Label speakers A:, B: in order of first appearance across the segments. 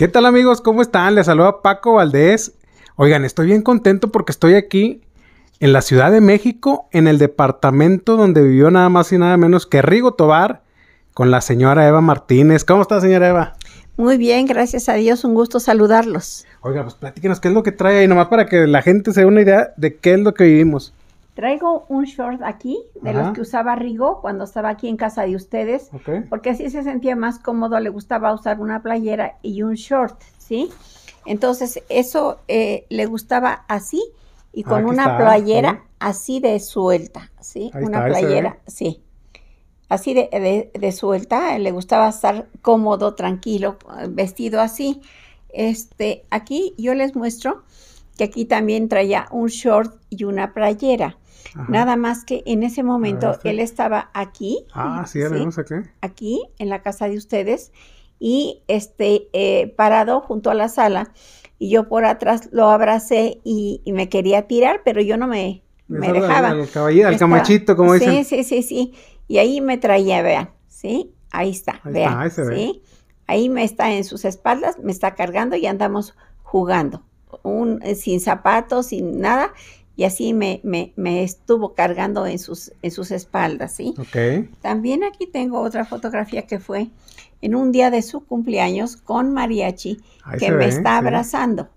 A: ¿Qué tal amigos? ¿Cómo están? Les saluda Paco Valdés. Oigan, estoy bien contento porque estoy aquí en la Ciudad de México, en el departamento donde vivió nada más y nada menos que Rigo Tobar con la señora Eva Martínez. ¿Cómo está, señora Eva?
B: Muy bien, gracias a Dios, un gusto saludarlos.
A: Oigan, pues platíquenos qué es lo que trae ahí, nomás para que la gente se dé una idea de qué es lo que vivimos.
B: Traigo un short aquí, de los que usaba Rigo cuando estaba aquí en casa de ustedes, porque así se sentía más cómodo, le gustaba usar una playera y un short, ¿sí? Entonces, eso eh, le gustaba así y con ah, una playera así de suelta, ¿sí? una playera, ¿eh? sí. Así de, de suelta, le gustaba estar cómodo, tranquilo, vestido así. Este, aquí yo les muestro que aquí también traía un short y una playera. Nada más que en ese momento él estaba ah, aquí. aquí. en la casa de ustedes, y este, eh, parado junto a la sala. Y yo por atrás lo abracé y, me quería tirar, pero yo no me, me dejaba. el
A: caballito, camachito, como sí, Sí,
B: sí, sí, sí. Y ahí me traía, vean, ¿sí? Ahí está, ahí me está en sus espaldas, me está cargando y andamos jugando. Un, eh, sin zapatos, sin nada y así me, me, me estuvo cargando en sus, en sus espaldas, ¿sí? También aquí tengo otra fotografía que fue en un día de su cumpleaños con mariachi que me está abrazando,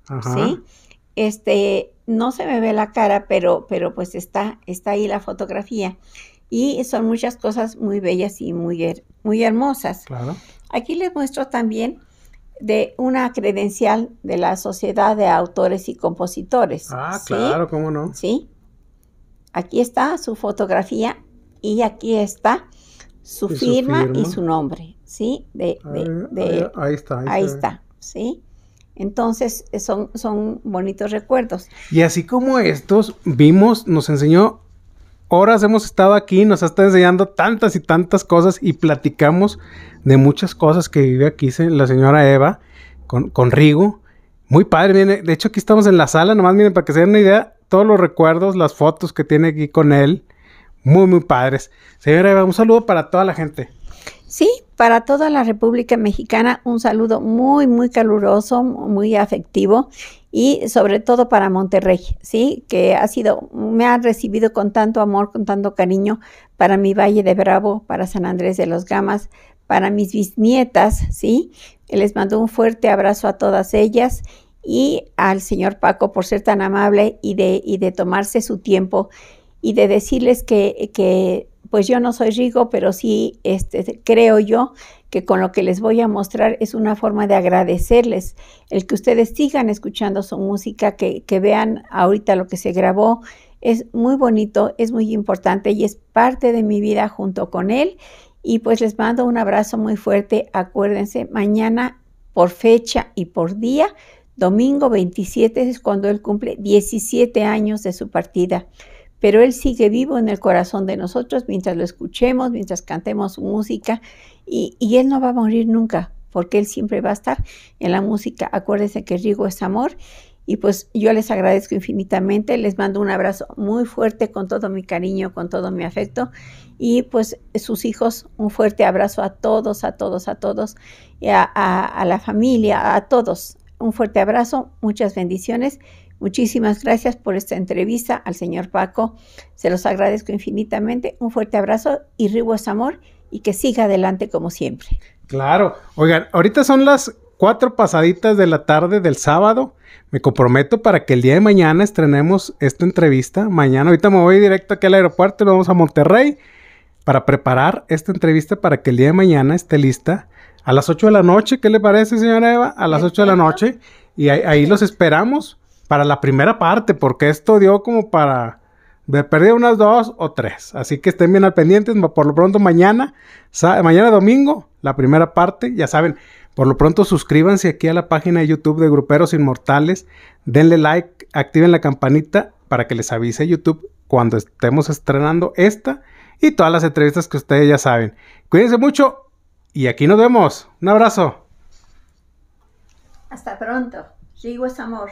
B: Este, no se me ve la cara, pero, pero pues está, está ahí la fotografía. Y son muchas cosas muy bellas y muy, muy hermosas. Aquí les muestro también de una credencial de la Sociedad de Autores y Compositores. Ah, claro, cómo no. Sí. Aquí está su fotografía y aquí está su, firma, y su nombre, ¿sí? De, ah,
A: ahí, está. Ahí, está, está,
B: ¿sí? Entonces son, son bonitos recuerdos.
A: Y así como estos, vimos, nos enseñó horas hemos estado aquí, nos está enseñando tantas y tantas cosas y platicamos de muchas cosas que vive aquí la señora Eva con, con Rigo. Muy padre, de hecho aquí estamos en la sala, nomás miren, para que se den una idea, todos los recuerdos, las fotos que tiene aquí con él, muy, muy padres. Señora Eva, un saludo para toda la gente.
B: Sí, para toda la República Mexicana, un saludo muy, muy caluroso, muy afectivo y sobre todo para Monterrey, ¿sí? Que ha sido, me ha recibido con tanto amor, con tanto cariño para mi Valle de Bravo, para San Andrés de los Gamas, para mis bisnietas, ¿sí? Les mando un fuerte abrazo a todas ellas y al señor Paco por ser tan amable y de, y de tomarse su tiempo y de decirles que, que pues yo no soy rico, pero sí este, creo yo que con lo que les voy a mostrar es una forma de agradecerles el que ustedes sigan escuchando su música, que, que vean ahorita lo que se grabó. Es muy bonito, es muy importante y es parte de mi vida junto con él. Y pues les mando un abrazo muy fuerte. Acuérdense, mañana por fecha y por día, domingo 27 es cuando él cumple 17 años de su partida pero Él sigue vivo en el corazón de nosotros mientras lo escuchemos, mientras cantemos música, y, Él no va a morir nunca, porque Él siempre va a estar en la música. Acuérdense que Rigo es amor y pues yo les agradezco infinitamente, les mando un abrazo muy fuerte con todo mi cariño, con todo mi afecto y pues sus hijos, un fuerte abrazo a todos, a todos, a todos, a, a, a la familia, a todos. Un fuerte abrazo, muchas bendiciones Muchísimas gracias por esta entrevista al señor Paco. Se los agradezco infinitamente. Un fuerte abrazo y riguos amor y que siga adelante como siempre.
A: Claro. Oigan, ahorita son las cuatro pasaditas de la tarde del sábado. Me comprometo para que el día de mañana estrenemos esta entrevista. Mañana, ahorita me voy directo aquí al aeropuerto y vamos a Monterrey para preparar esta entrevista para que el día de mañana esté lista a las 8 de la noche. ¿Qué le parece, señora Eva? A las 8 de la noche. Y ahí los esperamos para la primera parte, porque esto dio como para de perder unas dos o tres. Así que estén bien al pendiente. Por lo pronto, mañana, mañana domingo, la primera parte, ya saben. Por lo pronto, suscríbanse aquí a la página de YouTube de Gruperos Inmortales. Denle like, activen la campanita para que les avise YouTube cuando estemos estrenando esta y todas las entrevistas que ustedes ya saben. Cuídense mucho y aquí nos vemos. Un abrazo.
B: Hasta pronto. Sigo es amor.